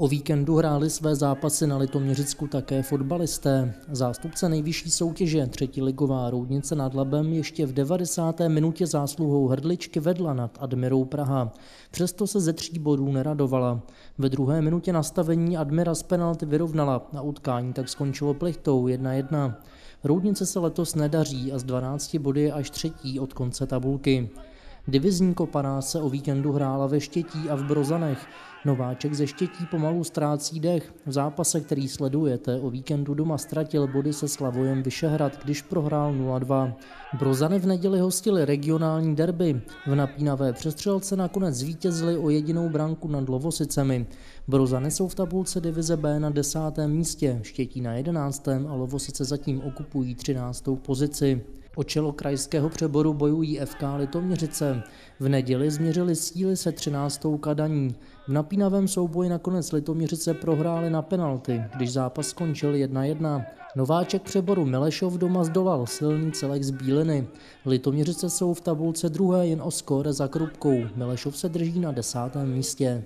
O víkendu hráli své zápasy na Litoměřicku také fotbalisté. Zástupce nejvyšší soutěže, třetí ligová Roudnice nad Labem, ještě v 90. minutě zásluhou hrdličky vedla nad Admirou Praha. Přesto se ze tří bodů neradovala. Ve druhé minutě nastavení Admira z penalty vyrovnala. Na utkání tak skončilo plichtou 1-1. Roudnice se letos nedaří a z 12 body až třetí od konce tabulky. Divizní kopaná se o víkendu hrála ve Štětí a v Brozanech. Nováček ze Štětí pomalu ztrácí dech. V zápase, který sledujete, o víkendu doma ztratil body se Slavojem Vyšehrad, když prohrál 0-2. Brozany v neděli hostili regionální derby. V napínavé přestřelce nakonec zvítězili o jedinou branku nad Lovosicemi. Brozany jsou v tabulce divize B na desátém místě, Štětí na jedenáctém a Lovosice zatím okupují třináctou pozici. O čelo krajského přeboru bojují FK Litoměřice. V neděli změřili síly se 13. kadaní. V napínavém souboji nakonec Litoměřice prohráli na penalty, když zápas skončil 1-1. Nováček přeboru Melešov doma zdolal silný celek z Bíliny. Litoměřice jsou v tabulce druhé jen o skóre za Krupkou. Melešov se drží na desátém místě.